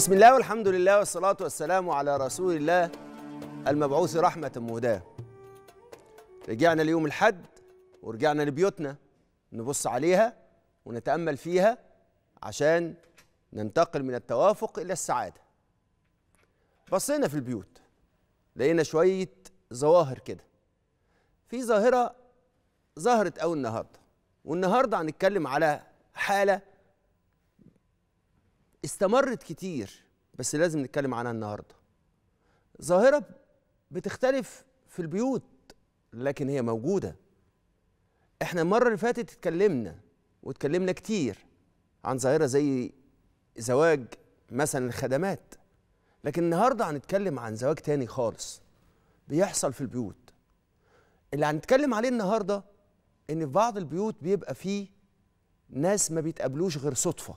بسم الله والحمد لله والصلاة والسلام على رسول الله المبعوث رحمة مهداة رجعنا ليوم الحد ورجعنا لبيوتنا نبص عليها ونتأمل فيها عشان ننتقل من التوافق إلى السعادة بصينا في البيوت لقينا شوية ظواهر كده في ظاهرة ظهرت أوي النهاردة والنهاردة هنتكلم على حالة استمرت كتير بس لازم نتكلم عنها النهارده ظاهره بتختلف في البيوت لكن هي موجوده احنا المره اللي فاتت اتكلمنا واتكلمنا كتير عن ظاهره زي زواج مثلا الخدمات لكن النهارده هنتكلم عن زواج تاني خالص بيحصل في البيوت اللي هنتكلم عليه النهارده ان في بعض البيوت بيبقى فيه ناس ما بيتقابلوش غير صدفه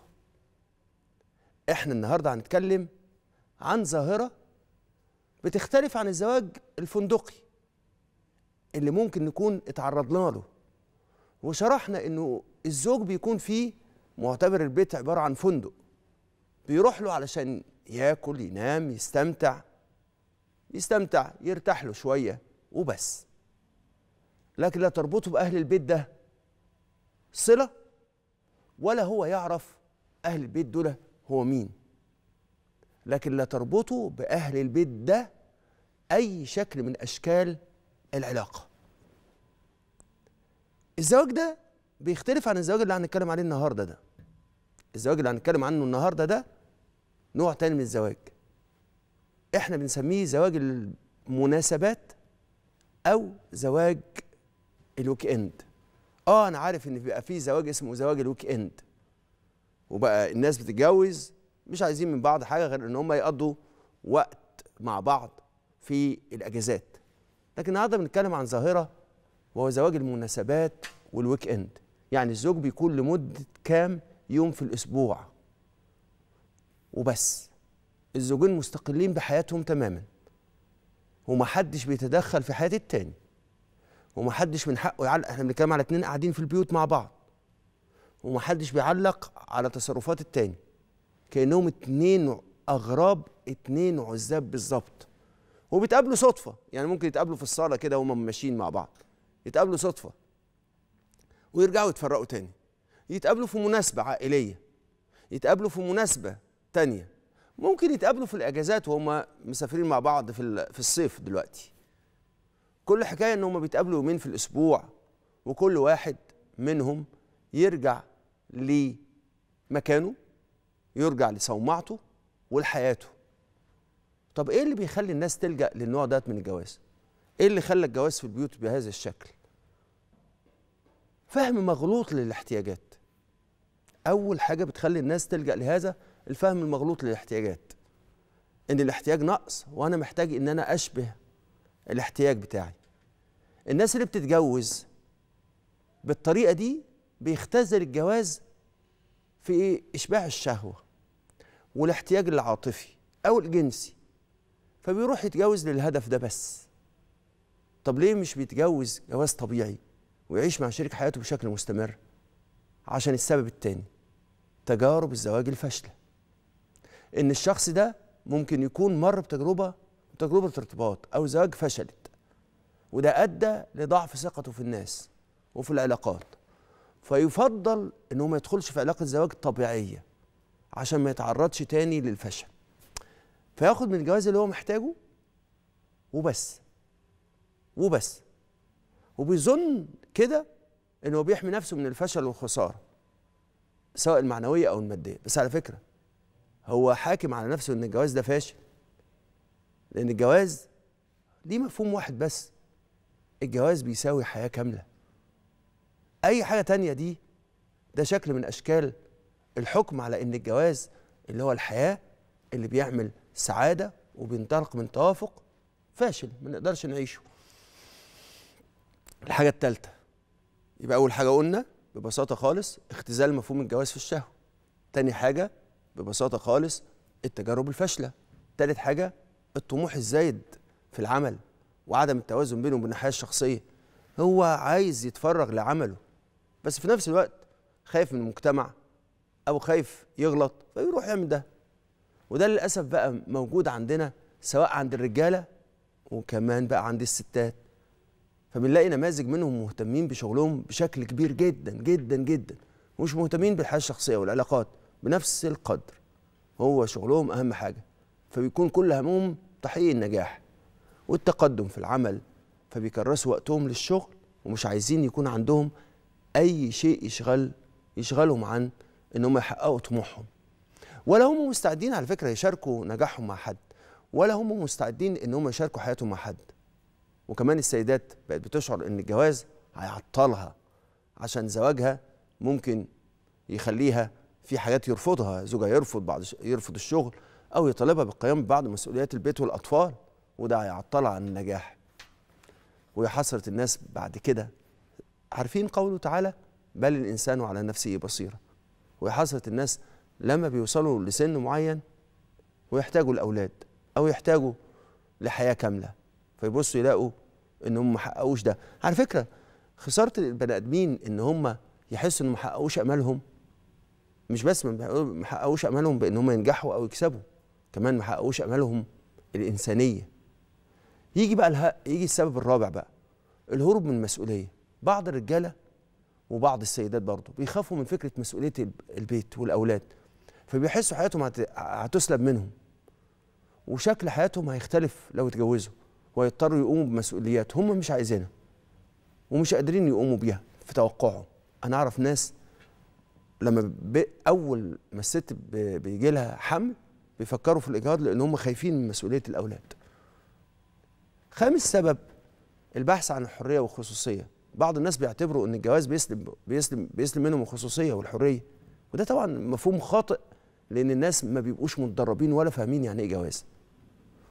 احنا النهارده هنتكلم عن ظاهره بتختلف عن الزواج الفندقي اللي ممكن نكون اتعرضنا له وشرحنا انه الزوج بيكون فيه معتبر البيت عباره عن فندق بيروح له علشان ياكل ينام يستمتع يستمتع يرتاح له شويه وبس لكن لا تربطه باهل البيت ده صله ولا هو يعرف اهل البيت دول هو مين لكن لا تربطه بأهل البيت ده أي شكل من أشكال العلاقة الزواج ده بيختلف عن الزواج اللي هنتكلم عليه النهاردة ده الزواج اللي هنتكلم عنه النهاردة ده نوع تاني من الزواج احنا بنسميه زواج المناسبات او زواج الويك اند اه انا عارف ان بيبقى فيه زواج اسمه زواج الويك اند وبقى الناس بتتجوز مش عايزين من بعض حاجه غير ان هم يقضوا وقت مع بعض في الاجازات لكن النهارده بنتكلم عن ظاهره وهو زواج المناسبات والويك اند يعني الزوج بيكون لمده كام يوم في الاسبوع وبس الزوجين مستقلين بحياتهم تماما ومحدش بيتدخل في حياه التاني ومحدش من حقه يعلق احنا بنتكلم على اتنين قاعدين في البيوت مع بعض ومحدش بيعلق على تصرفات التاني كانهم اتنين اغراب اتنين عزاب بالظبط وبيتقابلوا صدفه يعني ممكن يتقابلوا في الصاله كده وهم ماشيين مع بعض يتقابلوا صدفه ويرجعوا يتفرقوا تاني يتقابلوا في مناسبه عائليه يتقابلوا في مناسبه تانيه ممكن يتقابلوا في الاجازات وهم مسافرين مع بعض في في الصيف دلوقتي كل حكايه ان هم بيتقابلوا يومين في الاسبوع وكل واحد منهم يرجع لمكانه يرجع لصومعته ولحياته طب ايه اللي بيخلي الناس تلجا للنوع ده من الجواز ايه اللي خلى الجواز في البيوت بهذا الشكل فهم مغلوط للاحتياجات اول حاجه بتخلي الناس تلجا لهذا الفهم المغلوط للاحتياجات ان الاحتياج نقص وانا محتاج ان انا اشبه الاحتياج بتاعي الناس اللي بتتجوز بالطريقه دي بيختزل الجواز في ايه اشباع الشهوه والاحتياج العاطفي او الجنسي فبيروح يتجوز للهدف ده بس طب ليه مش بيتجوز جواز طبيعي ويعيش مع شريك حياته بشكل مستمر عشان السبب التاني تجارب الزواج الفاشله ان الشخص ده ممكن يكون مر بتجربه تجربه ارتباط او زواج فشلت وده ادى لضعف ثقته في الناس وفي العلاقات فيفضل ان هو ما يدخلش في علاقه زواج طبيعيه عشان ما يتعرضش تاني للفشل فياخد من الجواز اللي هو محتاجه وبس وبس وبيظن كده ان هو بيحمي نفسه من الفشل والخساره سواء المعنويه او الماديه بس على فكره هو حاكم على نفسه ان الجواز ده فاشل لان الجواز ليه مفهوم واحد بس الجواز بيساوي حياه كامله اي حاجه تانية دي ده شكل من اشكال الحكم على ان الجواز اللي هو الحياه اللي بيعمل سعاده وبينطلق من توافق فاشل ما نقدرش نعيشه الحاجه الثالثه يبقى اول حاجه قلنا ببساطه خالص اختزال مفهوم الجواز في الشهوه تاني حاجه ببساطه خالص التجارب الفاشله تالت حاجه الطموح الزايد في العمل وعدم التوازن بينه وبين الحياه الشخصيه هو عايز يتفرغ لعمله بس في نفس الوقت خايف من المجتمع او خايف يغلط فيروح يعمل ده وده للاسف بقى موجود عندنا سواء عند الرجاله وكمان بقى عند الستات فبنلاقي نماذج منهم مهتمين بشغلهم بشكل كبير جدا جدا جدا ومش مهتمين بالحياه الشخصيه والعلاقات بنفس القدر هو شغلهم اهم حاجه فبيكون كل همهم تحقيق النجاح والتقدم في العمل فبيكرسوا وقتهم للشغل ومش عايزين يكون عندهم اي شيء يشغل يشغلهم عن ان هم يحققوا طموحهم ولا هم مستعدين على فكره يشاركوا نجاحهم مع حد ولا هم مستعدين ان هم يشاركوا حياتهم مع حد وكمان السيدات بقت بتشعر ان الجواز هيعطلها عشان زواجها ممكن يخليها في حاجات يرفضها زوجها يرفض بعض يرفض الشغل او يطالبها بالقيام ببعض مسؤوليات البيت والاطفال وده هيعطلها عن النجاح ويا الناس بعد كده عارفين قوله تعالى بل الإنسان على نفسه بصيرة ويا الناس لما بيوصلوا لسن معين ويحتاجوا الأولاد أو يحتاجوا لحياة كاملة فيبصوا يلاقوا إن هم ما حققوش ده على فكرة خسارة البني آدمين إن هم يحسوا إن ما حققوش أمالهم مش بس ما حققوش أمالهم بإن هم ينجحوا أو يكسبوا كمان ما حققوش أمالهم الإنسانية يجي بقى يجي السبب الرابع بقى الهروب من المسؤولية بعض الرجاله وبعض السيدات برضه بيخافوا من فكره مسؤوليه البيت والاولاد فبيحسوا حياتهم هتسلب منهم وشكل حياتهم هيختلف لو اتجوزوا ويضطروا يقوموا بمسؤوليات هم مش عايزينها ومش قادرين يقوموا بيها في توقعهم انا اعرف ناس لما اول ما الست بيجي لها حمل بيفكروا في الاجهاض لان هم خايفين من مسؤوليه الاولاد خامس سبب البحث عن الحريه والخصوصيه بعض الناس بيعتبروا ان الجواز بيسلب بيسلم بيسلم منهم الخصوصيه والحريه وده طبعا مفهوم خاطئ لان الناس ما بيبقوش متدربين ولا فاهمين يعني ايه جواز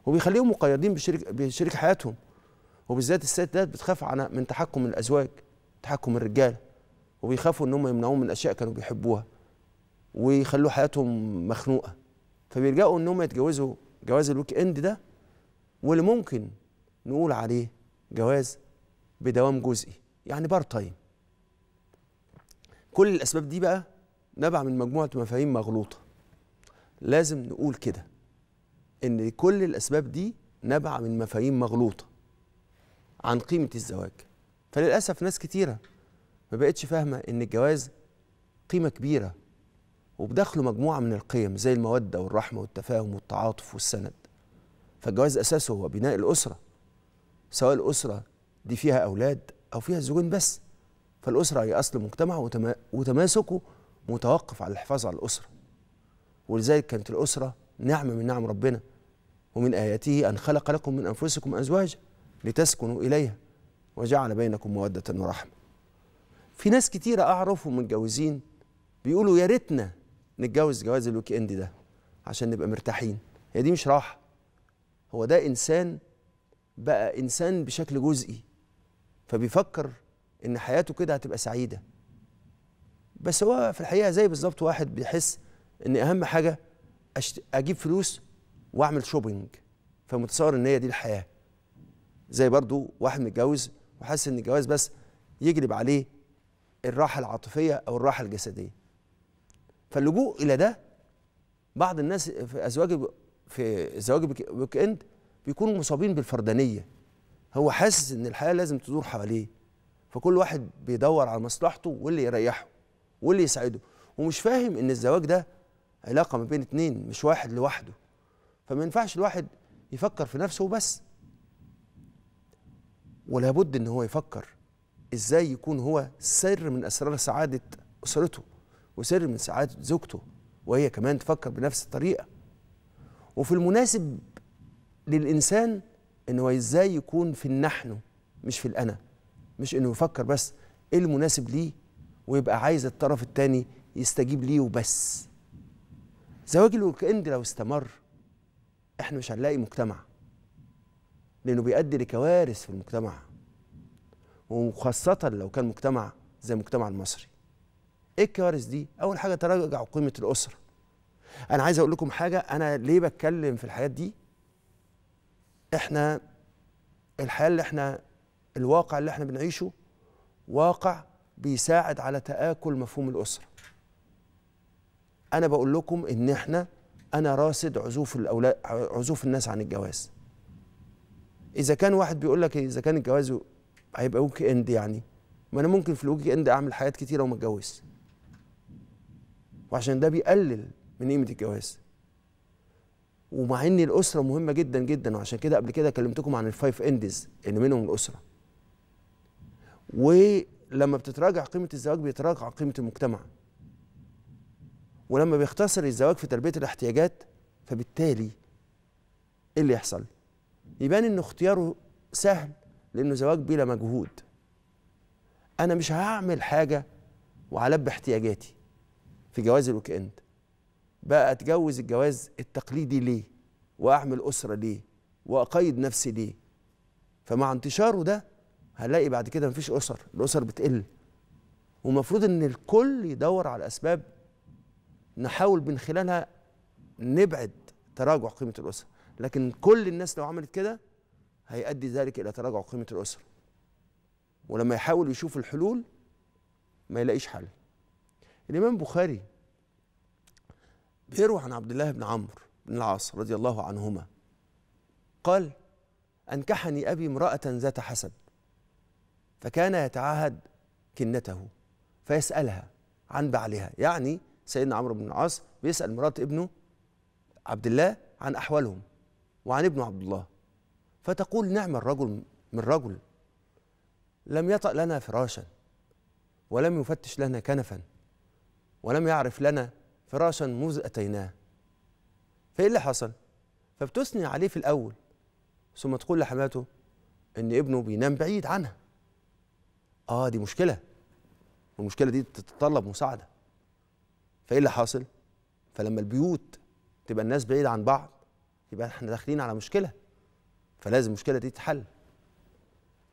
وبيخليهم مقيدين بشريك بشريك حياتهم وبالذات الستات بتخاف على من تحكم الازواج تحكم الرجال وبيخافوا ان هم يمنعوهم من اشياء كانوا بيحبوها ويخلوا حياتهم مخنوقه فبيلجأوا ان هم يتجوزوا جواز الويك اند ده واللي ممكن نقول عليه جواز بدوام جزئي يعني بار تايم كل الاسباب دي بقى نبع من مجموعه مفاهيم مغلوطه لازم نقول كده ان كل الاسباب دي نبع من مفاهيم مغلوطه عن قيمه الزواج فللاسف ناس كتيره ما بقتش فاهمه ان الجواز قيمه كبيره وبداخله مجموعه من القيم زي الموده والرحمه والتفاهم والتعاطف والسند فالجواز اساسه هو بناء الاسره سواء الاسره دي فيها اولاد أو فيها الزوجين بس فالأسرة هي أصل مجتمع وتماسكه متوقف على الحفاظ على الأسرة ولذلك كانت الأسرة نعمة من نعم ربنا ومن آياته أن خلق لكم من أنفسكم أزواجا لتسكنوا إليها وجعل بينكم مودة ورحمة في ناس كتيرة أعرفهم متجوزين بيقولوا يا ريتنا نتجوز جواز الويك إند ده عشان نبقى مرتاحين هي دي مش راحة هو ده إنسان بقى إنسان بشكل جزئي فبيفكر ان حياته كده هتبقى سعيده بس هو في الحقيقه زي بالظبط واحد بيحس ان اهم حاجه أشت... اجيب فلوس واعمل شوبينج فمتصور ان هي دي الحياه زي برضو واحد متجوز وحاسس ان الجواز بس يجلب عليه الراحه العاطفيه او الراحه الجسديه فاللجوء الى ده بعض الناس في ازواج في الزواج الويك اند بيكونوا مصابين بالفردانيه هو حاسس ان الحياه لازم تدور حواليه فكل واحد بيدور على مصلحته واللي يريحه واللي يساعده ومش فاهم ان الزواج ده علاقه ما بين اتنين مش واحد لوحده فما ينفعش الواحد يفكر في نفسه بس ولا بد ان هو يفكر ازاي يكون هو سر من اسرار سعاده اسرته وسر من سعاده زوجته وهي كمان تفكر بنفس الطريقه وفي المناسب للانسان ان هو ازاي يكون في النحن مش في الانا مش انه يفكر بس ايه المناسب ليه ويبقى عايز الطرف الثاني يستجيب ليه وبس زواج الويك لو استمر احنا مش هنلاقي مجتمع لانه بيؤدي لكوارث في المجتمع وخاصة لو كان مجتمع زي المجتمع المصري ايه الكوارث دي اول حاجة تراجع قيمة الاسرة انا عايز اقول لكم حاجة انا ليه بتكلم في الحاجات دي احنا الحياه اللي احنا الواقع اللي احنا بنعيشه واقع بيساعد على تآكل مفهوم الأسرة أنا بقول لكم إن إحنا أنا راصد عزوف الأولاد عزوف الناس عن الجواز إذا كان واحد بيقول لك إذا كان الجواز هيبقى ويك إند يعني ما أنا ممكن في الويك إند أعمل حاجات كتيرة وما أتجوزش وعشان ده بيقلل من قيمة الجواز ومع ان الاسره مهمه جدا جدا وعشان كده قبل كده كلمتكم عن الفايف اندز ان منهم الاسره ولما بتتراجع قيمه الزواج بيتراجع قيمه المجتمع ولما بيختصر الزواج في تلبيه الاحتياجات فبالتالي ايه اللي يحصل يبان ان اختياره سهل لانه زواج بلا مجهود انا مش هعمل حاجه وعلب احتياجاتي في جواز الويك اند بقى اتجوز الجواز التقليدي ليه واعمل اسره ليه واقيد نفسي ليه فمع انتشاره ده هنلاقي بعد كده مفيش اسر الاسر بتقل ومفروض ان الكل يدور على اسباب نحاول من خلالها نبعد تراجع قيمه الاسر لكن كل الناس لو عملت كده هيؤدي ذلك الى تراجع قيمه الاسر ولما يحاول يشوف الحلول ما يلاقيش حل الامام بخاري بيروي عن عبد الله بن عمرو بن العاص رضي الله عنهما قال أنكحني أبي امرأة ذات حسب فكان يتعاهد كنته فيسألها عن بعلها يعني سيدنا عمرو بن العاص بيسأل مرات ابنه عبد الله عن أحوالهم وعن ابنه عبد الله فتقول نعم الرجل من رجل لم يطأ لنا فراشا ولم يفتش لنا كنفا ولم يعرف لنا فراشا مذ أتيناه فإيه اللي حصل؟ فبتثني عليه في الأول ثم تقول لحماته إن ابنه بينام بعيد عنها آه دي مشكلة والمشكلة دي تتطلب مساعدة فإيه اللي حاصل؟ فلما البيوت تبقى الناس بعيدة عن بعض يبقى احنا داخلين على مشكلة فلازم المشكلة دي تتحل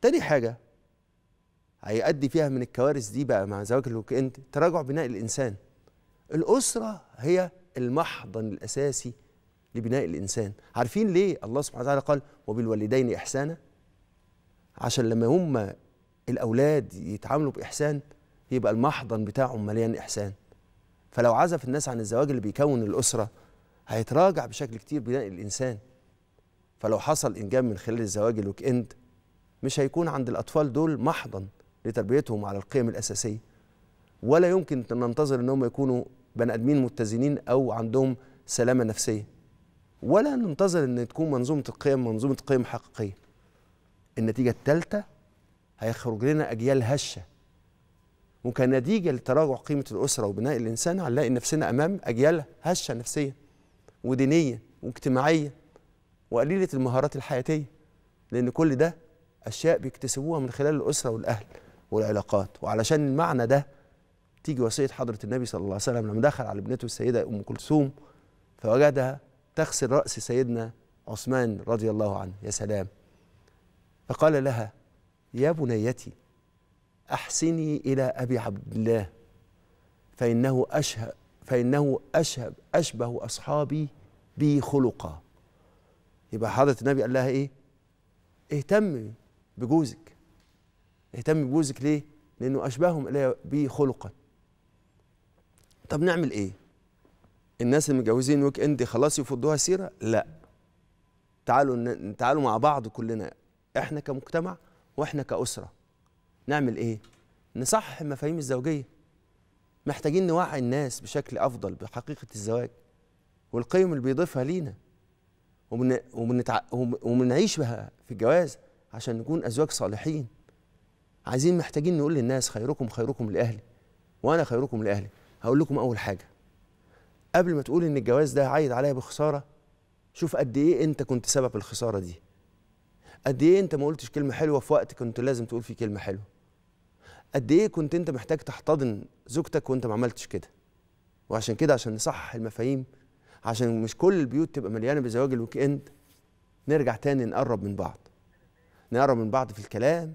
تاني حاجة هيؤدي فيها من الكوارث دي بقى مع زواج الويك اند تراجع بناء الإنسان الأسرة هي المحضن الأساسي لبناء الإنسان عارفين ليه الله سبحانه وتعالى قال وبالوالدين إحسانا عشان لما هم الأولاد يتعاملوا بإحسان يبقى المحضن بتاعهم مليان إحسان فلو عزف الناس عن الزواج اللي بيكون الأسرة هيتراجع بشكل كتير بناء الإنسان فلو حصل إنجاب من خلال الزواج الويك إند مش هيكون عند الأطفال دول محضن لتربيتهم على القيم الأساسية ولا يمكن أن ننتظر إنهم يكونوا بني ادمين متزنين او عندهم سلامه نفسيه ولا ننتظر ان تكون منظومه القيم منظومه قيم حقيقيه النتيجه الثالثه هيخرج لنا اجيال هشه وكنتيجه لتراجع قيمه الاسره وبناء الانسان هنلاقي نفسنا امام اجيال هشه نفسيا ودينيا واجتماعيا وقليله المهارات الحياتيه لان كل ده اشياء بيكتسبوها من خلال الاسره والاهل والعلاقات وعلشان المعنى ده تيجي وصيه حضره النبي صلى الله عليه وسلم لما دخل على ابنته السيده ام كلثوم فوجدها تغسل راس سيدنا عثمان رضي الله عنه يا سلام فقال لها يا بنيتي احسني الى ابي عبد الله فانه اشهب فانه اشهب اشبه اصحابي بي خلقا يبقى حضره النبي قال لها ايه اهتم بجوزك اهتم بجوزك ليه لانه اشبههم الي بي خلقا طب نعمل ايه الناس اللي متجوزين ويك اند خلاص يفضوها سيره لا تعالوا تعالوا مع بعض كلنا احنا كمجتمع واحنا كاسره نعمل ايه نصحح المفاهيم الزوجيه محتاجين نوعي الناس بشكل افضل بحقيقه الزواج والقيم اللي بيضيفها لينا ومن ومنتع... ومنعيش بها في الجواز عشان نكون ازواج صالحين عايزين محتاجين نقول للناس خيركم خيركم لاهلي وانا خيركم لاهلي هقول لكم اول حاجه قبل ما تقول ان الجواز ده عايد عليا بخساره شوف قد ايه انت كنت سبب الخساره دي قد ايه انت ما قلتش كلمه حلوه في وقت كنت لازم تقول فيه كلمه حلوه قد ايه كنت انت محتاج تحتضن زوجتك وانت ما عملتش كده وعشان كده عشان نصحح المفاهيم عشان مش كل البيوت تبقى مليانه بزواج الويك اند نرجع تاني نقرب من بعض نقرب من بعض في الكلام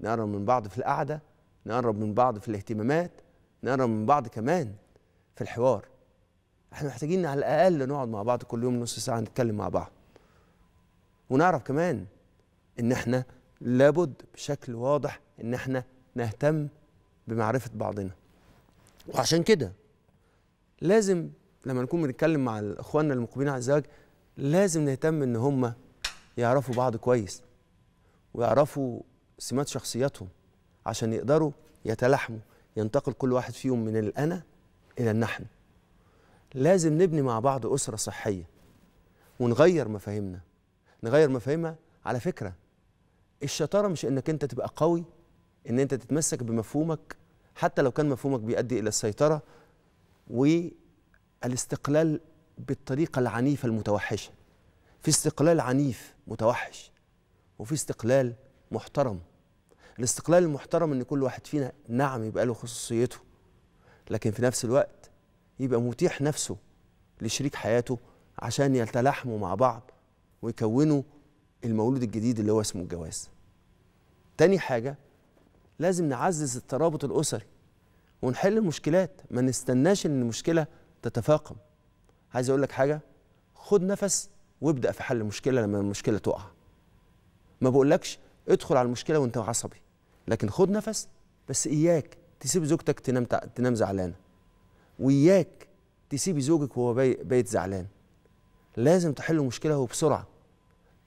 نقرب من بعض في القعده نقرب من بعض في الاهتمامات نقرا من بعض كمان في الحوار احنا محتاجين على الاقل نقعد مع بعض كل يوم نص ساعه نتكلم مع بعض ونعرف كمان ان احنا لابد بشكل واضح ان احنا نهتم بمعرفه بعضنا وعشان كده لازم لما نكون بنتكلم مع اخواننا المقبلين على الزواج لازم نهتم ان هم يعرفوا بعض كويس ويعرفوا سمات شخصياتهم عشان يقدروا يتلاحموا ينتقل كل واحد فيهم من الأنا إلى النحن لازم نبني مع بعض أسرة صحية ونغير مفاهيمنا نغير مفاهيمها على فكرة الشطارة مش إنك أنت تبقى قوي إن أنت تتمسك بمفهومك حتى لو كان مفهومك بيؤدي إلى السيطرة والاستقلال بالطريقة العنيفة المتوحشة في استقلال عنيف متوحش وفي استقلال محترم الاستقلال المحترم ان كل واحد فينا نعم يبقى له خصوصيته لكن في نفس الوقت يبقى متيح نفسه لشريك حياته عشان يتلاحموا مع بعض ويكونوا المولود الجديد اللي هو اسمه الجواز تاني حاجة لازم نعزز الترابط الأسري ونحل المشكلات ما نستناش إن المشكلة تتفاقم عايز أقول لك حاجة خد نفس وابدأ في حل المشكلة لما المشكلة تقع ما بقولكش ادخل على المشكلة وانت عصبي لكن خد نفس بس اياك تسيب زوجتك تنام تنام زعلانه واياك تسيبي زوجك وهو بايت زعلان لازم تحل مشكله وبسرعه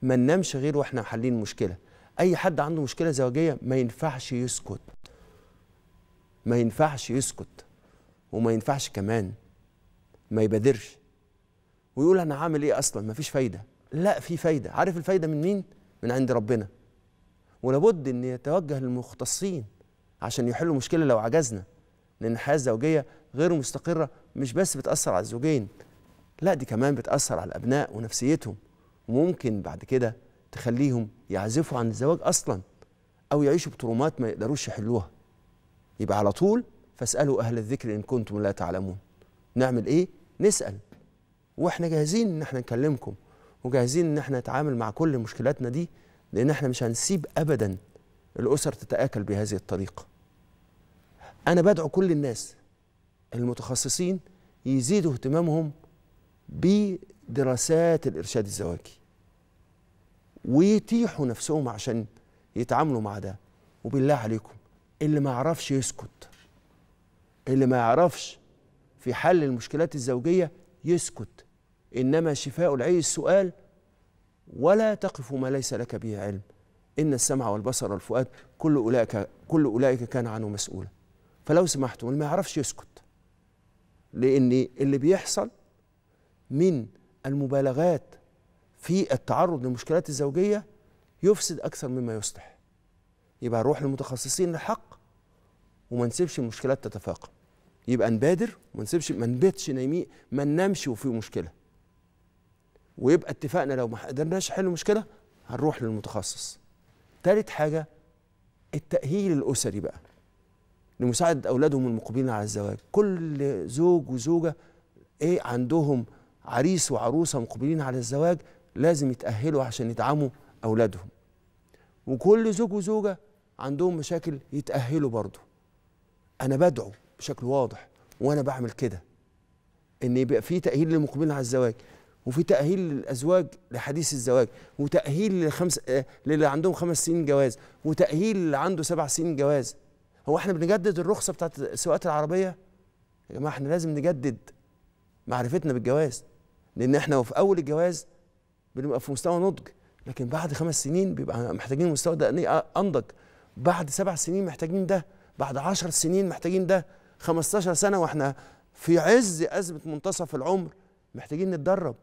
ما ننامش غير واحنا حالين مشكله اي حد عنده مشكله زوجيه ما ينفعش يسكت ما ينفعش يسكت وما ينفعش كمان ما يبادرش ويقول انا هعمل ايه اصلا ما فيش فايده لا في فايده عارف الفايده من مين من عند ربنا ولابد ان يتوجه للمختصين عشان يحلوا مشكله لو عجزنا لان الحياه الزوجيه غير مستقره مش بس بتاثر على الزوجين لا دي كمان بتاثر على الابناء ونفسيتهم وممكن بعد كده تخليهم يعزفوا عن الزواج اصلا او يعيشوا بترومات ما يقدروش يحلوها يبقى على طول فاسالوا اهل الذكر ان كنتم لا تعلمون نعمل ايه نسال واحنا جاهزين ان احنا نكلمكم وجاهزين ان احنا نتعامل مع كل مشكلاتنا دي لأن احنا مش هنسيب أبدا الأسر تتآكل بهذه الطريقة أنا بدعو كل الناس المتخصصين يزيدوا اهتمامهم بدراسات الإرشاد الزواجي ويتيحوا نفسهم عشان يتعاملوا مع ده وبالله عليكم اللي ما يعرفش يسكت اللي ما يعرفش في حل المشكلات الزوجية يسكت إنما شفاء العي السؤال ولا تقف ما ليس لك به علم إن السمع والبصر والفؤاد كل أولئك, كل أولئك كان عنه مسؤولا فلو سمحتم ما يعرفش يسكت لأن اللي بيحصل من المبالغات في التعرض للمشكلات الزوجية يفسد أكثر مما يصلح يبقى نروح للمتخصصين الحق وما نسيبش المشكلات تتفاقم يبقى نبادر وما نسيبش ما نبتش نايمين ما ننامش وفي مشكله ويبقى اتفقنا لو ما قدرناش نحل المشكله هنروح للمتخصص ثالث حاجه التاهيل الاسري بقى لمساعده اولادهم المقبلين على الزواج كل زوج وزوجه ايه عندهم عريس وعروسه مقبلين على الزواج لازم يتاهلوا عشان يدعموا اولادهم وكل زوج وزوجه عندهم مشاكل يتاهلوا برضه انا بدعو بشكل واضح وانا بعمل كده ان يبقى في تاهيل للمقبلين على الزواج وفي تأهيل للأزواج لحديث الزواج وتأهيل للخمس للي عندهم خمس سنين جواز وتأهيل اللي عنده سبع سنين جواز هو احنا بنجدد الرخصة بتاعت السواقات العربية يا جماعة احنا لازم نجدد معرفتنا بالجواز لأن احنا في أول الجواز بنبقى في مستوى نضج لكن بعد خمس سنين بيبقى محتاجين مستوى ده أنضج بعد سبع سنين محتاجين ده بعد عشر سنين محتاجين ده 15 سنة واحنا في عز أزمة منتصف العمر محتاجين نتدرب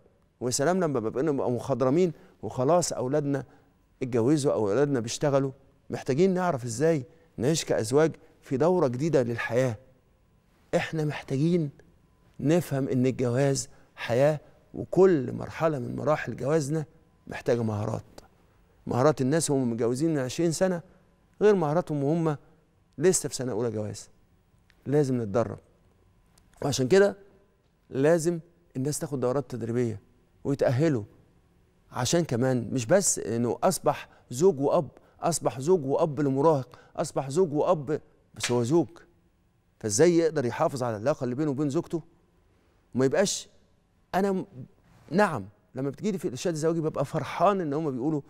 ويا سلام لما بقينا مخضرمين وخلاص اولادنا اتجوزوا او اولادنا بيشتغلوا محتاجين نعرف ازاي نعيش كازواج في دوره جديده للحياه احنا محتاجين نفهم ان الجواز حياه وكل مرحله من مراحل جوازنا محتاجه مهارات مهارات الناس وهم متجوزين من 20 سنه غير مهاراتهم وهم لسه في سنه اولى جواز لازم نتدرب وعشان كده لازم الناس تاخد دورات تدريبيه ويتأهلوا عشان كمان مش بس انه اصبح زوج واب اصبح زوج واب لمراهق اصبح زوج واب بس هو زوج فازاي يقدر يحافظ على العلاقه اللي بينه وبين زوجته وما يبقاش انا نعم لما بتجيلي في الارشاد الزواجي ببقى فرحان ان هم بيقولوا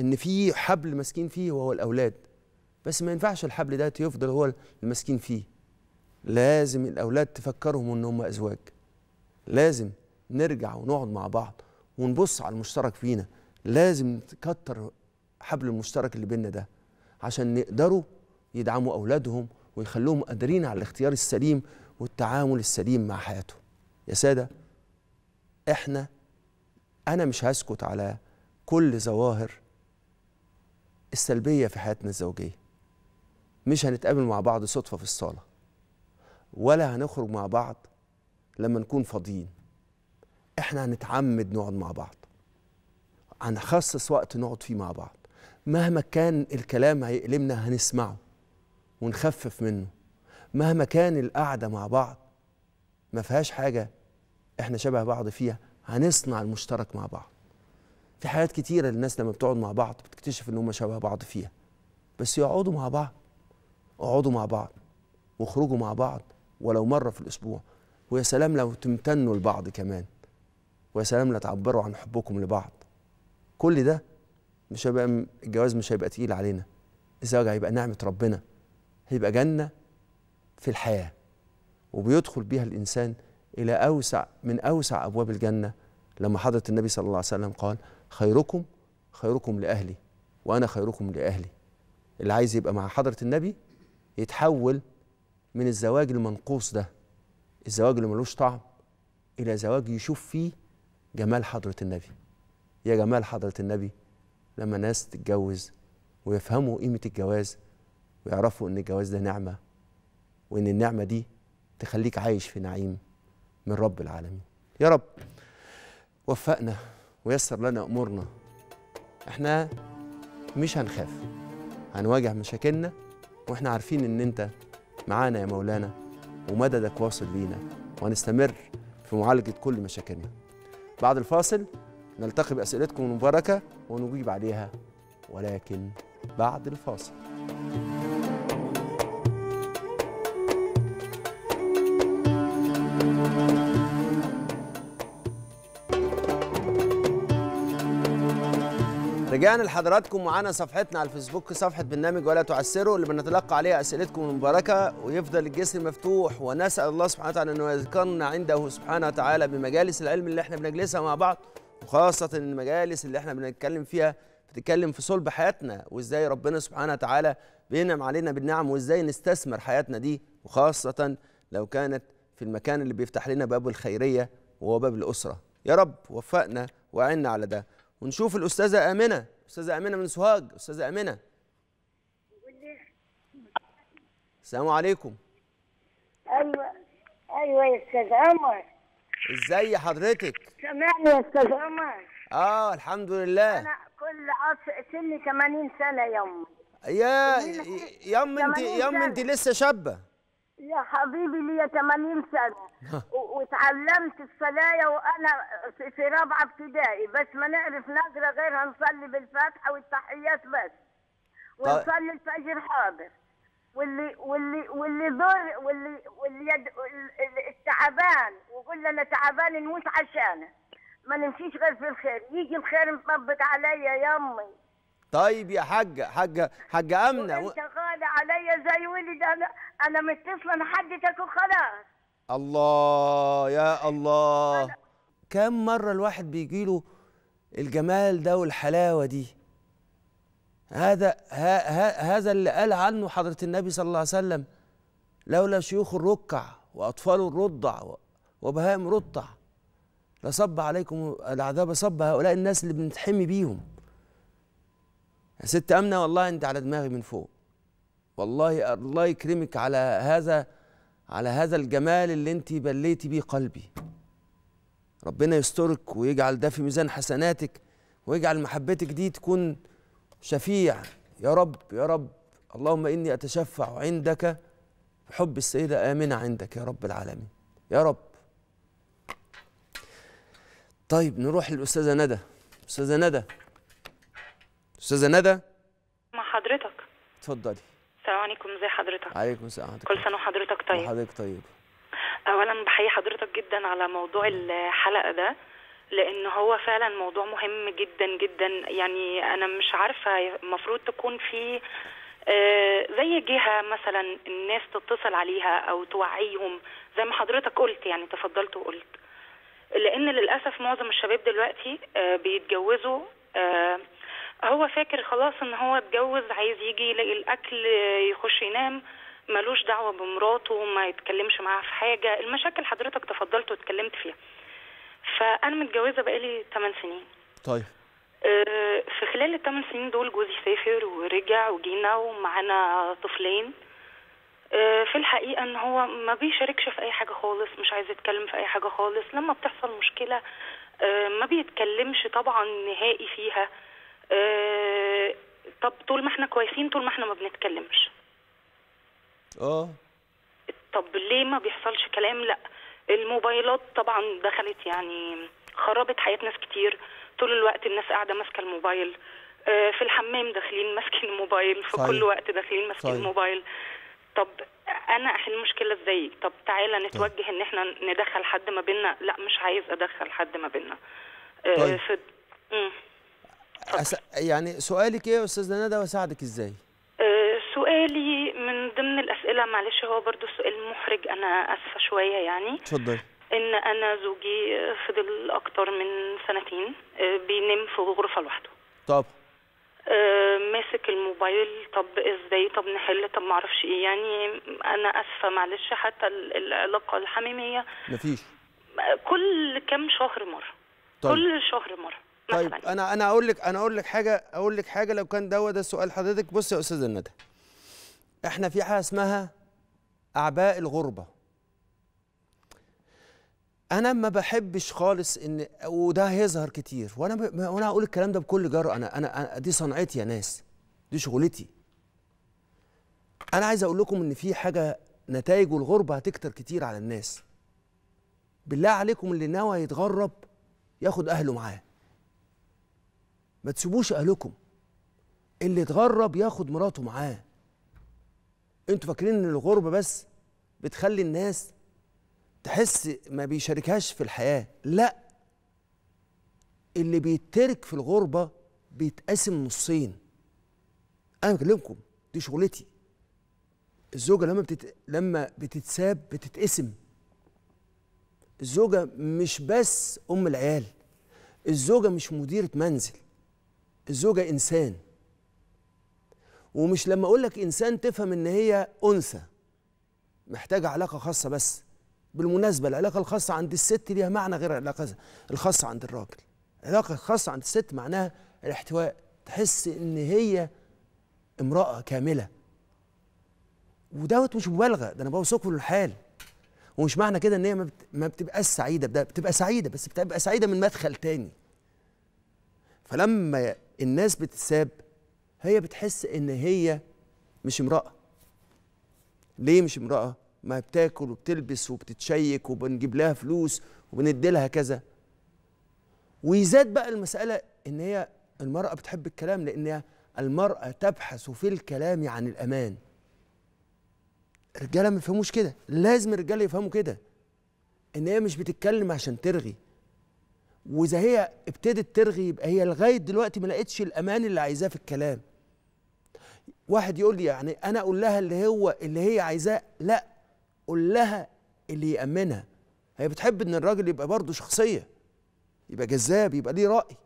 ان في حبل ماسكين فيه وهو الاولاد بس ما ينفعش الحبل ده يفضل هو المسكين فيه لازم الاولاد تفكرهم ان هم ازواج لازم نرجع ونقعد مع بعض ونبص على المشترك فينا لازم نكتر حبل المشترك اللي بينا ده عشان نقدروا يدعموا أولادهم ويخلوهم قادرين على الاختيار السليم والتعامل السليم مع حياتهم يا سادة احنا أنا مش هسكت على كل ظواهر السلبية في حياتنا الزوجية مش هنتقابل مع بعض صدفة في الصالة ولا هنخرج مع بعض لما نكون فاضيين احنا هنتعمد نقعد مع بعض هنخصص وقت نقعد فيه مع بعض مهما كان الكلام هيألمنا هنسمعه ونخفف منه مهما كان القعدة مع بعض ما فيهاش حاجة احنا شبه بعض فيها هنصنع المشترك مع بعض في حاجات كتيرة الناس لما بتقعد مع بعض بتكتشف ان هم شبه بعض فيها بس يقعدوا مع بعض اقعدوا مع بعض واخرجوا مع بعض ولو مرة في الأسبوع ويا سلام لو تمتنوا لبعض كمان ويا سلام لا تعبروا عن حبكم لبعض كل ده مش هيبقى الجواز مش هيبقى تقيل علينا الزواج هيبقى نعمة ربنا هيبقى جنة في الحياة وبيدخل بيها الإنسان إلى أوسع من أوسع أبواب الجنة لما حضرة النبي صلى الله عليه وسلم قال خيركم خيركم لأهلي وأنا خيركم لأهلي اللي عايز يبقى مع حضرة النبي يتحول من الزواج المنقوص ده الزواج اللي ملوش طعم إلى زواج يشوف فيه جمال حضرة النبي يا جمال حضرة النبي لما ناس تتجوز ويفهموا قيمة الجواز ويعرفوا إن الجواز ده نعمة وإن النعمة دي تخليك عايش في نعيم من رب العالمين يا رب وفقنا ويسر لنا أمورنا احنا مش هنخاف هنواجه مشاكلنا واحنا عارفين ان انت معانا يا مولانا ومددك واصل لينا وهنستمر في معالجة كل مشاكلنا بعد الفاصل نلتقي بأسئلتكم المباركة ونجيب عليها ولكن بعد الفاصل رجعنا لحضراتكم معانا صفحتنا على الفيسبوك صفحة برنامج ولا تعسروا اللي بنتلقى عليها أسئلتكم المباركة ويفضل الجسر مفتوح ونسأل الله سبحانه وتعالى أنه يذكرنا عنده سبحانه وتعالى بمجالس العلم اللي احنا بنجلسها مع بعض وخاصة المجالس اللي احنا بنتكلم فيها بتتكلم في صلب حياتنا وازاي ربنا سبحانه وتعالى بينعم علينا بالنعم وازاي نستثمر حياتنا دي وخاصة لو كانت في المكان اللي بيفتح لنا باب الخيرية وهو باب الأسرة يا رب وفقنا وعنا على ده ونشوف الاستاذه امنه استاذه امنه من سوهاج استاذه امنه السلام عليكم ايوه ايوه يا استاذ عمر ازي حضرتك سامعني يا استاذ عمر اه الحمد لله انا كل عصر سني 80 سنه يا امي يا يا أمي انت يا أمي انت لسه شابه يا حبيبي لي 80 سنة وتعلمت الصلاة وأنا في رابعة ابتدائي بس ما نعرف نقرأ غير هنصلي بالفاتحة والتحيات بس آه. ونصلي الفجر حاضر واللي واللي واللي ضر واللي واللي التعبان وقلنا لنا تعبان نموت عشانه ما نمشيش غير في الخير يجي الخير مطبق عليا يا امي طيب يا حاجه حاجه حاجه امنه وانت ولد علي زي ولد انا انا متصله محدتك وخلاص الله يا الله كم مره الواحد بيجي له الجمال ده والحلاوه دي هذا ها ها هذا اللي قال عنه حضره النبي صلى الله عليه وسلم لولا شيوخ الركع واطفال الرضع وبهائم رضع لصب عليكم العذاب صب هؤلاء الناس اللي بنتحمي بيهم يا ست امنه والله انت على دماغي من فوق والله الله يكرمك على هذا على هذا الجمال اللي انت بليتي بيه قلبي ربنا يسترك ويجعل ده في ميزان حسناتك ويجعل محبتك دي تكون شفيع يا رب يا رب اللهم اني اتشفع عندك بحب السيده امنه عندك يا رب العالمين يا رب طيب نروح للاستاذه ندى استاذه ندى استاذه ندى مع حضرتك اتفضلي السلام عليكم ازي حضرتك عليكم السلام حضرتك كل سنه وحضرتك طيب وحضرتك طيب اولا بحيي حضرتك جدا على موضوع الحلقه ده لان هو فعلا موضوع مهم جدا جدا يعني انا مش عارفه المفروض تكون في آه، زي جهه مثلا الناس تتصل عليها او توعيهم زي ما حضرتك قلت يعني تفضلت وقلت لان للاسف معظم الشباب دلوقتي آه، بيتجوزوا آه، هو فاكر خلاص ان هو اتجوز عايز يجي يلاقي الاكل يخش ينام ملوش دعوه بمراته ما يتكلمش معاها في حاجه المشاكل حضرتك تفضلت واتكلمت فيها فانا متجوزه بقالي 8 سنين طيب آه في خلال الثمان سنين دول جوزي سافر ورجع وجينا ومعانا طفلين آه، في الحقيقه ان هو ما بيشاركش في اي حاجه خالص مش عايز يتكلم في اي حاجه خالص لما بتحصل مشكله آه، ما بيتكلمش طبعا نهائي فيها آه، طب طول ما احنا كويسين طول ما احنا ما بنتكلمش اه طب ليه ما بيحصلش كلام لا الموبايلات طبعا دخلت يعني خربت حياه ناس كتير طول الوقت الناس قاعده ماسكه الموبايل آه، في الحمام داخلين ماسكين الموبايل في صحيح. كل وقت داخلين ماسكين الموبايل طب انا احل المشكله ازاي طب تعالى طيب. نتوجه طيب. ان احنا ندخل حد ما بيننا لا مش عايز ادخل حد ما بيننا آه، طيب. في... أس... يعني سؤالك ايه يا استاذه ندى واساعدك ازاي أه سؤالي من ضمن الاسئله معلش هو برضو سؤال محرج انا اسفه شويه يعني اتفضلي ان انا زوجي فضل اكتر من سنتين أه، بينام في غرفه لوحده طب أه، ماسك الموبايل طب ازاي طب نحل طب معرفش ايه يعني انا اسفه معلش حتى العلاقه الحميميه مفيش كل كام شهر مره طيب. كل شهر مره طيب انا انا اقول لك انا اقول لك حاجه اقول لك حاجه لو كان دوت ده سؤال حضرتك بص يا استاذه ندى احنا في حاجه اسمها اعباء الغربه انا ما بحبش خالص ان وده هيظهر كتير وانا ب... وانا هقول الكلام ده بكل جرأه انا انا دي صنعتي يا ناس دي شغلتي انا عايز اقول لكم ان في حاجه نتائج الغربه هتكتر كتير على الناس بالله عليكم اللي ناوي يتغرب ياخد اهله معاه ما تسيبوش اهلكم اللي اتغرب ياخد مراته معاه انتوا فاكرين ان الغربه بس بتخلي الناس تحس ما بيشاركهاش في الحياه لا اللي بيترك في الغربه بيتقسم نصين انا بكلمكم دي شغلتي الزوجه لما بتت... لما بتتساب بتتقسم الزوجه مش بس ام العيال الزوجه مش مديره منزل الزوجة إنسان ومش لما أقول لك إنسان تفهم إن هي أنثى محتاجة علاقة خاصة بس بالمناسبة العلاقة الخاصة عند الست ليها معنى غير العلاقة الخاصة عند الراجل العلاقة الخاصة عند الست معناها الاحتواء تحس إن هي امرأة كاملة ودوت مش مبالغة ده أنا بوصفه للحال ومش معنى كده إن هي ما بتبقاش سعيدة بتبقى سعيدة بس بتبقى سعيدة من مدخل تاني فلما الناس بتتساب هي بتحس ان هي مش امرأة ليه مش امرأة؟ ما بتاكل وبتلبس وبتتشيك وبنجيب لها فلوس وبندي لها كذا ويزاد بقى المسألة ان هي المرأة بتحب الكلام لأن المرأة تبحث في الكلام عن الأمان الرجالة ما يفهموش كده لازم الرجالة يفهموا كده ان هي مش بتتكلم عشان ترغي واذا هي ابتدت ترغي يبقى هي لغايه دلوقتي ما لقتش الامان اللي عايزاه في الكلام واحد يقول لي يعني انا اقول لها اللي هو اللي هي عايزاه لا قول لها اللي يامنها هي بتحب ان الراجل يبقى برضه شخصيه يبقى جذاب يبقى ليه راي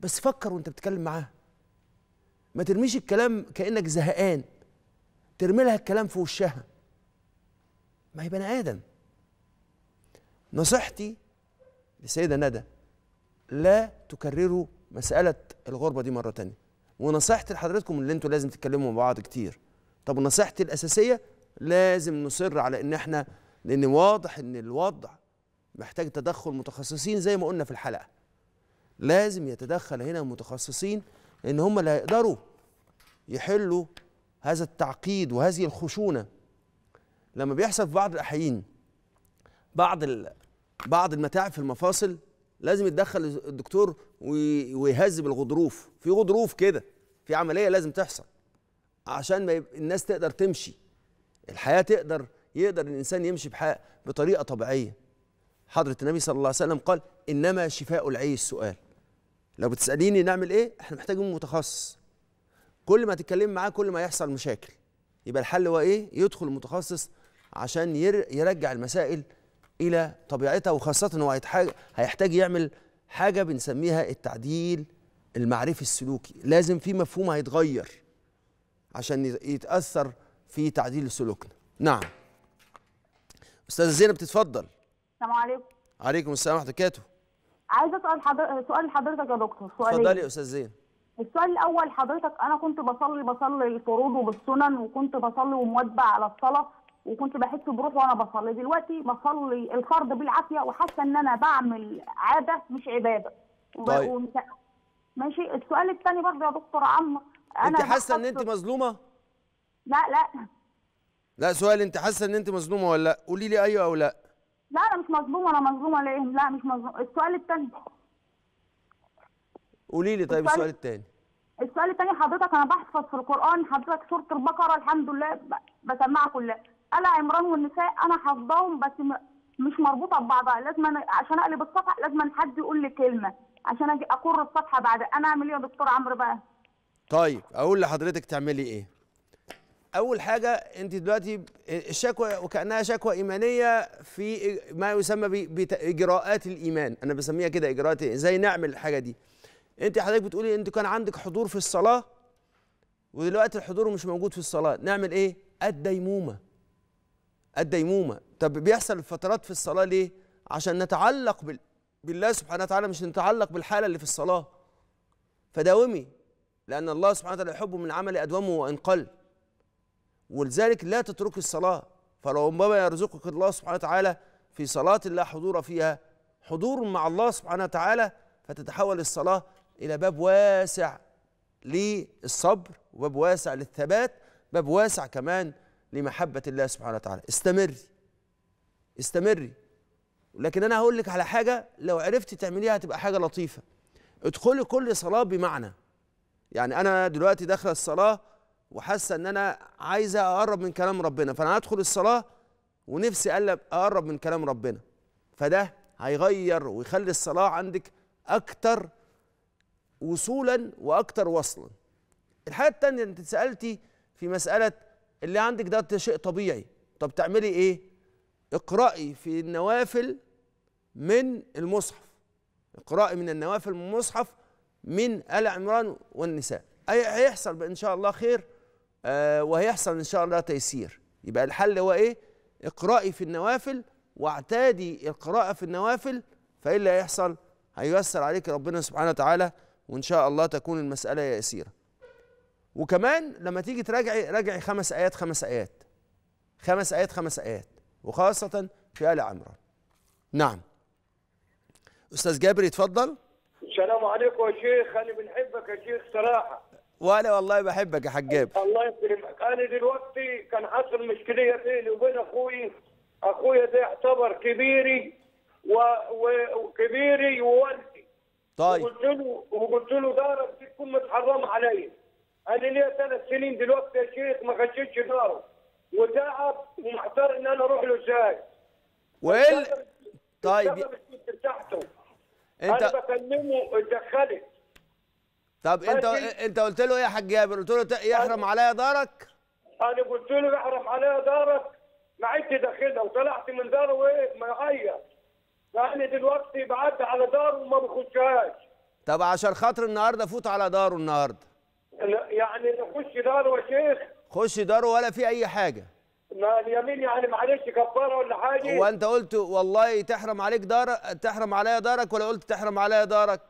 بس فكر وانت بتتكلم معاها ما ترميش الكلام كانك زهقان ترمي لها الكلام في وشها ما هي بني ادم نصيحتي للسيده ندى لا تكرروا مساله الغربه دي مره تانية ونصيحتي لحضرتكم اللي انتوا لازم تتكلموا مع بعض كتير طب نصيحتي الاساسيه لازم نصر على ان احنا لان واضح ان الوضع محتاج تدخل متخصصين زي ما قلنا في الحلقه لازم يتدخل هنا متخصصين ان هم اللي هيقدروا يحلوا هذا التعقيد وهذه الخشونه لما بيحصل في بعض الاحيين بعض بعض المتاعب في المفاصل لازم يتدخل الدكتور ويهذب الغضروف في غضروف كده في عمليه لازم تحصل عشان ما الناس تقدر تمشي الحياه تقدر يقدر الانسان يمشي بحق بطريقه طبيعيه حضره النبي صلى الله عليه وسلم قال انما شفاء العي السؤال لو بتساليني نعمل ايه احنا محتاجين متخصص كل ما تتكلم معاه كل ما يحصل مشاكل يبقى الحل هو ايه يدخل المتخصص عشان يرجع المسائل الى طبيعتها وخاصه هو هيحتاج يعمل حاجه بنسميها التعديل المعرفي السلوكي لازم في مفهوم هيتغير عشان يتاثر في تعديل سلوكنا نعم استاذه زينب تتفضل السلام عليكم عليكم السلام ورحمه الله عايزه اسال حضرتك سؤال لحضرتك يا دكتور سؤالين اتفضلي يا استاذ زينب السؤال الاول حضرتك انا كنت بصلي بصلي الفروض وبالسنن وكنت بصلي ومودع على الصلاه وكنت بحس بروحي وانا بصلي دلوقتي بصلي الفرض بالعافيه وحاسه ان انا بعمل عاده مش عباده طيب ماشي السؤال الثاني برضه يا دكتور عمرو انت حاسه ان انت مظلومه؟ لا لا لا سؤال انت حاسه ان انت مظلومه ولا لا؟ قولي لي ايوه او لا لا انا مش مظلومه انا مظلومه ليه؟ لا مش مظلومه السؤال الثاني قولي لي طيب السؤال الثاني السؤال الثاني حضرتك انا بحفظ في القران حضرتك سوره البقره الحمد لله بسمعها كلها عمران والنساء انا حافظاهم بس مش مربوطه ببعضها لازم أنا عشان اقلب الصفحه لازم حد يقول لي كلمه عشان اجي اقر الصفحه بعد انا اعمل ايه يا دكتور عمرو بقى طيب اقول لحضرتك تعملي ايه اول حاجه انت دلوقتي الشكوى وكانها شكوى ايمانيه في ما يسمى باجراءات الايمان انا بسميها كده اجراءات ازاي إيه، نعمل الحاجه دي انت حضرتك بتقولي انت كان عندك حضور في الصلاه ودلوقتي الحضور مش موجود في الصلاه نعمل ايه الديمومه الديمومه طب بيحصل فترات في الصلاه ليه عشان نتعلق بال... بالله سبحانه وتعالى مش نتعلق بالحاله اللي في الصلاه فداومي لان الله سبحانه وتعالى يحب من العمل ادومه وان قل ولذلك لا تترك الصلاه فربما يرزقك الله سبحانه وتعالى في صلاه لا حضور فيها حضور مع الله سبحانه وتعالى فتتحول الصلاه الى باب واسع للصبر وباب واسع للثبات باب واسع كمان لمحبة الله سبحانه وتعالى استمري استمري لكن أنا هقول لك على حاجة لو عرفت تعمليها هتبقى حاجة لطيفة ادخلي كل صلاة بمعنى يعني أنا دلوقتي داخل الصلاة وحاسة إن أنا عايزة أقرب من كلام ربنا فأنا هدخل الصلاة ونفسي أقرب من كلام ربنا فده هيغير ويخلي الصلاة عندك أكتر وصولا وأكتر وصلا الحاجة التانية أنت سألتي في مسألة اللي عندك ده شيء طبيعي طب تعملي ايه اقرأي في النوافل من المصحف اقرأي من النوافل من المصحف من آل عمران والنساء أي هيحصل ان شاء الله خير آه وهيحصل ان شاء الله تيسير يبقى الحل هو ايه اقرأي في النوافل واعتادي القراءة في النوافل فإيه اللي هيحصل هييسر عليك ربنا سبحانه وتعالى وإن شاء الله تكون المسألة يسيرة وكمان لما تيجي تراجعي إيه؟ راجعي خمس ايات خمس ايات خمس ايات خمس ايات وخاصه في ال عمران نعم استاذ جابر يتفضل السلام عليكم يا شيخ انا بنحبك يا شيخ صراحه وانا والله بحبك يا حاج جابر الله يكرمك انا دلوقتي كان حصل مشكله بيني وبين اخوي اخويا ده يعتبر كبيري و... و... وكبيري ووالدي طيب وقلت له وقلت له ده تكون متحرمه عليا انا لي ثلاث سنين دلوقتي يا شيخ ما خشيتش داره وتعب ومحتار ان انا اروح له ازاي وال طيب انت انا بكلمه اتدخلت طب انت انت قلت له ايه يا حاج جابر؟ قلت له يحرم عليا دارك؟ انا قلت له يحرم عليا دارك ما عدت داخلها وطلعت من داره وايه معايا فانا دلوقتي بعدي على داره وما بخشهاش طب عشان خاطر النهارده فوت على داره النهارده يعني نخش دار يا شيخ خش دار ولا في اي حاجه ما اليمين يعني معلش كفاره ولا حاجه هو انت قلت والله تحرم عليك دارك تحرم عليا دارك ولا قلت تحرم عليا دارك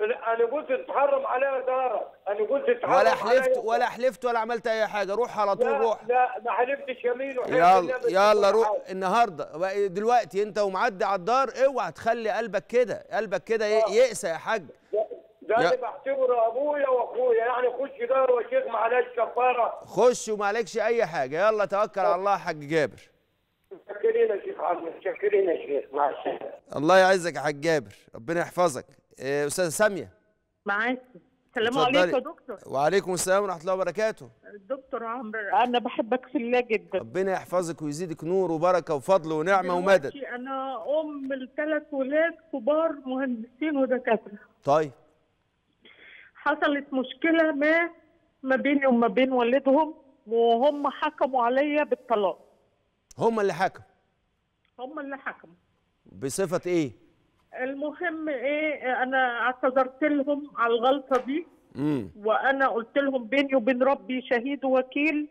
انا قلت تحرم عليا دارك انا قلت تحرم ولا حلفت ولا حلفت ولا عملت اي حاجه روح على طول روح لا ما حلفتش يمين وحلفت يلا يلا روح النهارده دلوقتي انت ومعدي على الدار اوعى تخلي قلبك كده قلبك كده يقسى آه. يا حاج ده اللي بعتبره ابويا واخويا يعني خش دار يا شيخ معلش كفاره خش وما عليكش اي حاجه يلا توكل على الله يا حاج جابر متشكرين يا شيخ عم متشكرين يا شيخ مع السلامه الله يعزك يا حاج جابر ربنا يحفظك إيه، استاذه ساميه معاك السلام عليكم يا دكتور وعليكم السلام ورحمه الله وبركاته دكتور عمرو انا بحبك في الله جدا ربنا يحفظك ويزيدك نور وبركه وفضل ونعمه ومدد انا ام لثلاث ولاد كبار مهندسين ودكاتره طيب حصلت مشكله ما ما بيني وما بين والدهم وهم حكموا عليا بالطلاق هم اللي حكموا هم اللي حكموا بصفه ايه المهم ايه انا اعتذرت لهم على الغلطه دي مم. وانا قلت لهم بيني وبين ربي شهيد ووكيل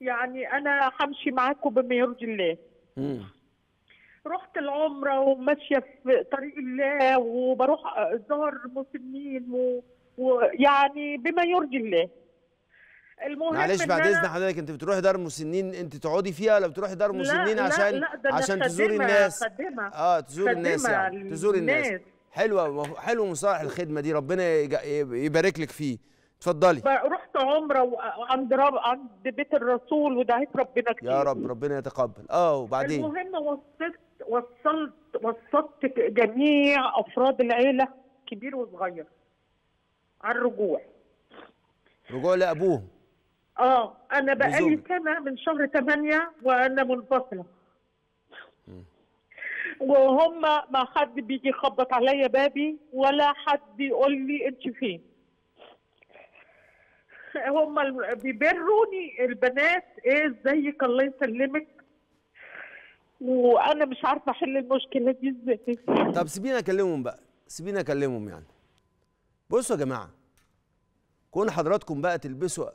يعني انا همشي معاكم بما يرضي الله مم. رحت العمره وماشيه في طريق الله وبروح زار مسنين و... ويعني بما يرضي الله المهم معلش بعد اذن حضرتك انت بتروحي دار مسنين انت تقعدي فيها ولا بتروحي دار مسنين لا عشان لا عشان تزوري الناس خدمة اه تزوري الناس يعني تزوري الناس, حلوه حلو مصالح الخدمه دي ربنا يبارك لك فيه اتفضلي رحت عمره عند رب... عند بيت الرسول ودعيت ربنا كتير يا رب ربنا يتقبل اه وبعدين المهم وصلت وصلت وصلت جميع افراد العيله كبير وصغير على الرجوع رجوع لابوه اه انا بقالي سنه من شهر 8 وانا منفصله وهم ما حد بيجي يخبط عليا بابي ولا حد يقول لي انت فين هم بيبروني البنات ايه ازيك الله يسلمك وانا مش عارفه احل المشكله دي ازاي طب سيبيني اكلمهم بقى سيبيني اكلمهم يعني بصوا يا جماعه كون حضراتكم بقى تلبسوا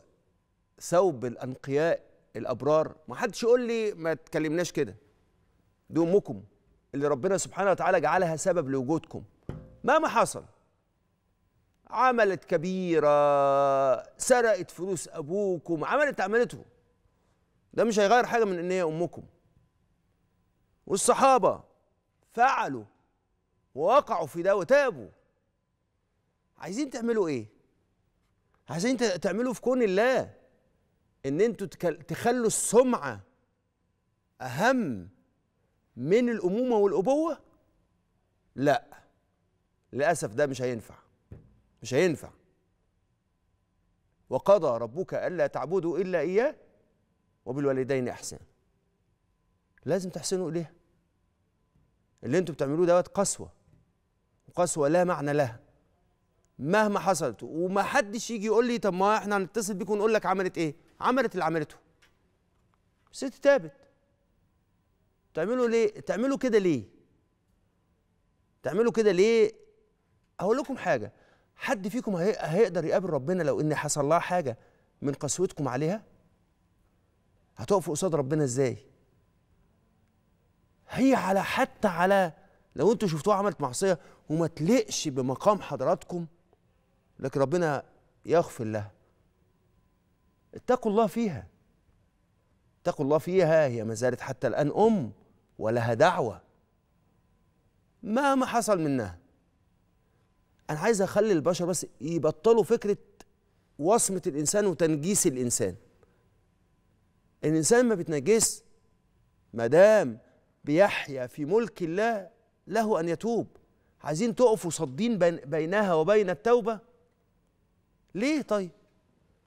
ثوب الانقياء الابرار ما حدش يقول لي ما تكلمناش كده دي امكم اللي ربنا سبحانه وتعالى جعلها سبب لوجودكم مهما حصل عملت كبيره سرقت فلوس ابوكم عملت عملته ده مش هيغير حاجه من ان هي امكم والصحابه فعلوا ووقعوا في ده وتابوا عايزين تعملوا ايه عايزين تعملوا في كون الله ان انتوا تخلوا السمعه اهم من الامومه والابوه لا للاسف ده مش هينفع مش هينفع وقضى ربك الا تعبدوا الا اياه وبالوالدين احسان لازم تحسنوا اليها اللي انتوا بتعملوه دوت قسوه وقسوه لا معنى لها مهما حصلت وما حدش يجي يقول لي طب ما احنا هنتصل بيك ونقول لك عملت ايه عملت اللي عملته الست تابت تعملوا ليه تعملوا كده ليه تعملوا كده ليه اقول لكم حاجه حد فيكم هي... هيقدر يقابل ربنا لو ان حصل لها حاجه من قسوتكم عليها هتقفوا قصاد ربنا ازاي هي على حتى على لو انتوا شفتوها عملت معصيه وما تليقش بمقام حضراتكم لكن ربنا يغفر لها اتقوا الله فيها اتقوا الله فيها هي ما زالت حتى الآن أم ولها دعوة مهما حصل منها أنا عايز أخلي البشر بس يبطلوا فكرة وصمة الإنسان وتنجيس الإنسان الإنسان ما بيتنجس ما دام بيحيا في ملك الله له أن يتوب عايزين تقفوا صادين بينها وبين التوبة ليه طيب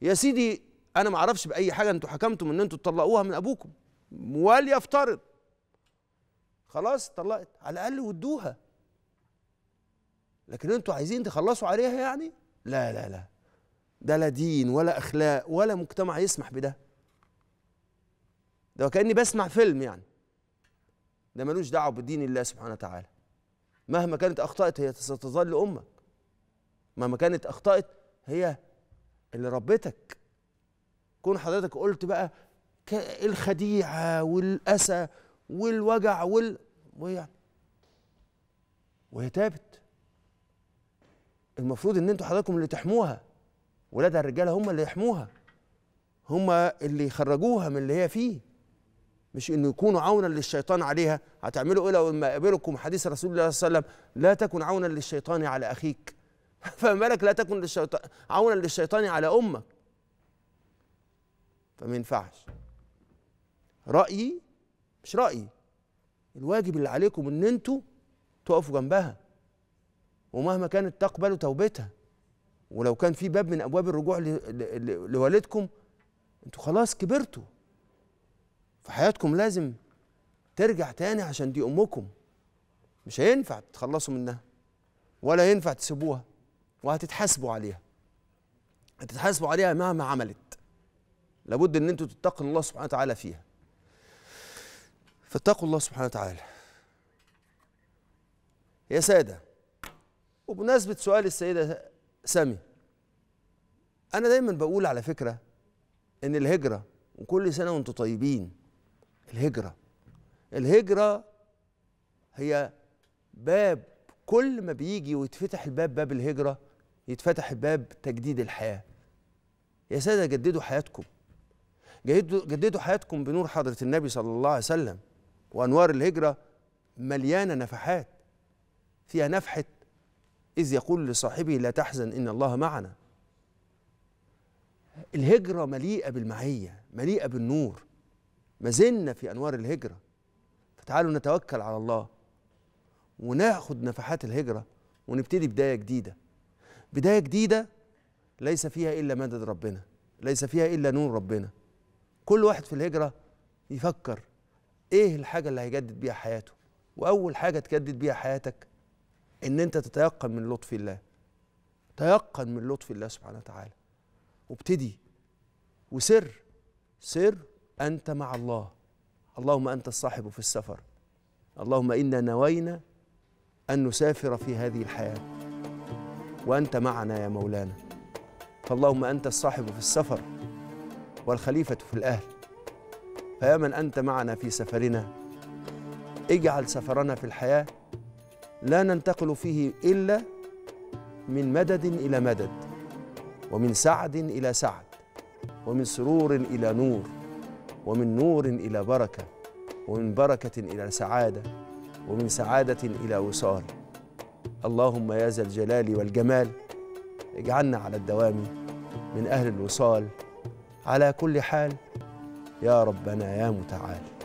يا سيدي انا ما اعرفش باي حاجه انتوا حكمتم ان انتوا تطلقوها من ابوكم وليفترض خلاص طلقت على الاقل ودوها لكن انتوا عايزين تخلصوا عليها يعني لا لا لا ده لا دين ولا اخلاق ولا مجتمع يسمح بده ده كاني بسمع فيلم يعني ده ملوش دعوه بدين الله سبحانه وتعالى مهما كانت اخطات هي ستظل امك مهما كانت اخطات هي اللي ربتك كون حضرتك قلت بقى إيه الخديعه والاسى والوجع وال ويعني وهي تابت المفروض ان انتوا حضراتكم اللي تحموها ولادها الرجاله هم اللي يحموها هم اللي يخرجوها من اللي هي فيه مش انه يكونوا عونا للشيطان عليها هتعملوا ايه لو ما قابلكم حديث رسول الله صلى الله عليه وسلم لا تكن عونا للشيطان على اخيك فما بالك لا تكن للشيطان عونا للشيطان على امك فما ينفعش رايي مش رايي الواجب اللي عليكم ان انتوا تقفوا جنبها ومهما كانت تقبلوا توبتها ولو كان في باب من ابواب الرجوع لوالدكم انتوا خلاص كبرتوا فحياتكم لازم ترجع تاني عشان دي امكم مش هينفع تتخلصوا منها ولا ينفع تسيبوها وهتتحاسبوا عليها هتتحاسبوا عليها مهما عملت لابد ان انتوا تتقوا الله سبحانه وتعالى فيها فاتقوا الله سبحانه وتعالى يا سادة وبمناسبة سؤال السيدة سامي أنا دايما بقول على فكرة إن الهجرة وكل سنة وأنتم طيبين الهجرة الهجرة هي باب كل ما بيجي ويتفتح الباب باب الهجرة يتفتح باب تجديد الحياه يا ساده جددوا حياتكم جددوا حياتكم بنور حضره النبي صلى الله عليه وسلم وانوار الهجره مليانه نفحات فيها نفحه اذ يقول لصاحبه لا تحزن ان الله معنا الهجره مليئه بالمعيه مليئه بالنور ما زلنا في انوار الهجره فتعالوا نتوكل على الله وناخد نفحات الهجره ونبتدي بدايه جديده بداية جديدة ليس فيها إلا مدد ربنا ليس فيها إلا نور ربنا كل واحد في الهجرة يفكر إيه الحاجة اللي هيجدد بيها حياته وأول حاجة تجدد بيها حياتك إن أنت تتيقن من لطف الله تيقن من لطف الله سبحانه وتعالى وابتدي وسر سر أنت مع الله اللهم أنت الصاحب في السفر اللهم إنا نوينا أن نسافر في هذه الحياة وأنت معنا يا مولانا فاللهم أنت الصاحب في السفر والخليفة في الأهل فيا من أنت معنا في سفرنا اجعل سفرنا في الحياة لا ننتقل فيه إلا من مدد إلى مدد ومن سعد إلى سعد ومن سرور إلى نور ومن نور إلى بركة ومن بركة إلى سعادة ومن سعادة إلى وصال اللهم يا ذا الجلال والجمال اجعلنا على الدوام من أهل الوصال على كل حال يا ربنا يا متعال